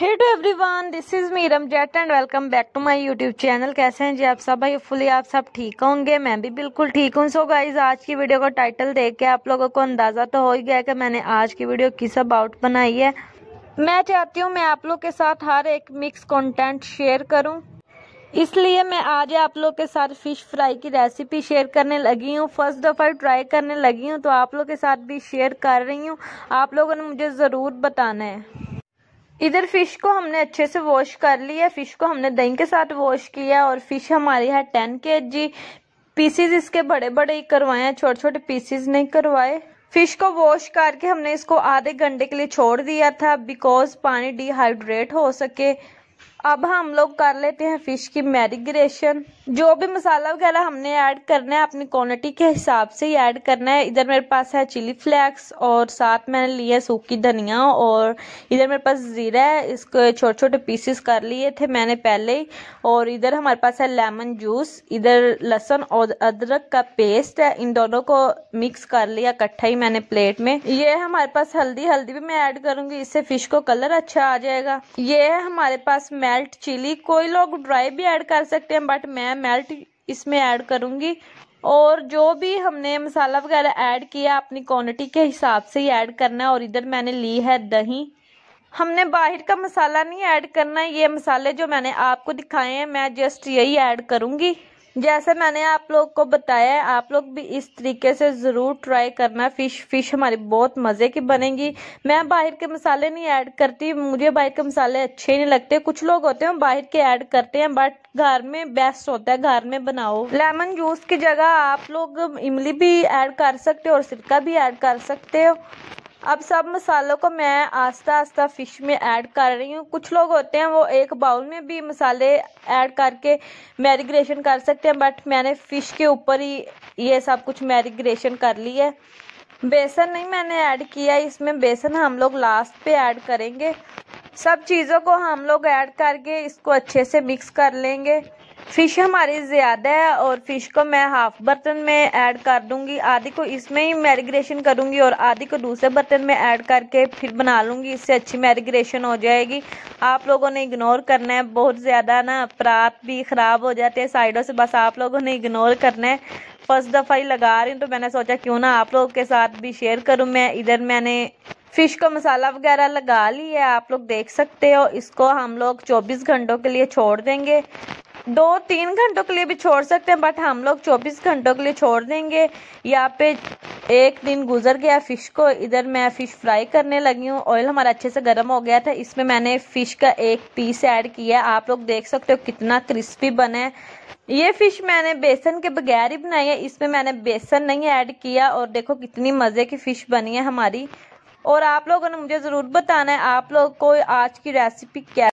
हे टू वन this is me Jet and welcome back to my YouTube channel कैसे हैं जी आप सब भाई फुली आप सब ठीक होंगे मैं भी बिल्कुल ठीक हूँ सो गाइज आज की वीडियो का टाइटल देख के आप लोगों को अंदाज़ा तो हो ही गया कि मैंने आज की वीडियो किस अबाउट बनाई है मैं चाहती हूँ मैं आप लोग के साथ हर एक मिक्स कॉन्टेंट शेयर करूँ इसलिए मैं आज आप लोग के साथ फ़िश फ्राई की रेसिपी शेयर करने लगी हूँ फर्स्ट दफ़ा ट्राई करने लगी हूँ तो आप लोग के साथ भी शेयर कर रही हूँ आप लोगों ने मुझे ज़रूर बताना है इधर फिश को हमने अच्छे से वॉश कर लिया फिश को हमने दही के साथ वॉश किया और फिश हमारी है टेन के जी पीसीज इसके बड़े बड़े ही करवाए हैं छोटे छोटे पीसीज नहीं करवाए फिश को वॉश करके हमने इसको आधे घंटे के लिए छोड़ दिया था बिकॉज पानी डिहाइड्रेट हो सके अब हम लोग कर लेते हैं फिश की मैरिग्रेशन जो भी मसाला वगैरह हमने ऐड करना है अपनी क्वांटिटी के हिसाब से ही ऐड करना है इधर मेरे पास है चिली फ्लेक्स और साथ मैंने लिए सूखी धनिया और इधर मेरे पास ज़ीरा है इसको छोटे छोटे पीसेस कर लिए थे मैंने पहले ही और इधर हमारे पास है लेमन जूस इधर लहसुन और अदरक का पेस्ट है इन दोनों को मिक्स कर लिया इकट्ठा ही मैंने प्लेट में ये हमारे पास हल्दी हल्दी भी मैं ऐड करूंगी इससे फिश को कलर अच्छा आ जाएगा ये है हमारे पास मेल्ट चिली कोई लोग ड्राई भी ऐड कर सकते हैं बट मैं मेल्ट इसमें ऐड करूँगी और जो भी हमने मसाला वगैरह ऐड किया अपनी क्वांटिटी के हिसाब से ही ऐड करना है और इधर मैंने ली है दही हमने बाहर का मसाला नहीं ऐड करना ये मसाले जो मैंने आपको दिखाए हैं मैं जस्ट यही ऐड करूँगी जैसे मैंने आप लोग को बताया है आप लोग भी इस तरीके से ज़रूर ट्राई करना फ़िश फ़िश हमारी बहुत मज़े की बनेगी मैं बाहर के मसाले नहीं ऐड करती मुझे बाहर के मसाले अच्छे नहीं लगते कुछ लोग होते हैं बाहर के ऐड करते हैं बट घर में बेस्ट होता है घर में बनाओ लेमन जूस की जगह आप लोग इमली भी ऐड कर सकते हो और सिरका भी ऐड कर सकते हो अब सब मसालों को मैं आस्ता आस्ता फ़िश में ऐड कर रही हूँ कुछ लोग होते हैं वो एक बाउल में भी मसाले ऐड करके मैरिग्रेशन कर सकते हैं बट मैंने फ़िश के ऊपर ही ये सब कुछ मैरिग्रेशन कर ली है बेसन नहीं मैंने ऐड किया इसमें बेसन हम लोग लास्ट पे ऐड करेंगे सब चीज़ों को हम लोग ऐड करके इसको अच्छे से मिक्स कर लेंगे फिश हमारी ज़्यादा है और फिश को मैं हाफ बर्तन में ऐड कर दूंगी आधी को इसमें ही मैरिग्रेशन करूंगी और आधी को दूसरे बर्तन में ऐड करके फिर बना लूंगी इससे अच्छी मैरिग्रेशन हो जाएगी आप लोगों ने इग्नोर करना है बहुत ज़्यादा ना प्रात भी ख़राब हो जाते हैं साइडों से बस आप लोगों ने इग्नोर करना है फर्स्ट दफ़ा ही लगा रही हूँ तो मैंने सोचा क्यों ना आप लोगों के साथ भी शेयर करूँ मैं इधर मैंने फिश को मसाला वगैरह लगा ली है आप लोग देख सकते हो इसको हम लोग 24 घंटों के लिए छोड़ देंगे दो तीन घंटों के लिए भी छोड़ सकते हैं बट हम लोग चौबीस घंटों के लिए छोड़ देंगे यहाँ पे एक दिन गुजर गया फ़िश को इधर मैं फ़िश फ्राई करने लगी हूँ ऑयल हमारा अच्छे से गर्म हो गया था इसमें मैंने फ़िश का एक पीस ऐड किया आप लोग देख सकते हो कितना क्रिस्पी बना है ये फ़िश मैंने बेसन के बगैर ही बनाई है इसमें मैंने बेसन नहीं ऐड किया और देखो कितनी मज़े की फ़िश बनी है हमारी और आप लोगों ने मुझे ज़रूर बताना है आप लोग को आज की रेसिपी क्या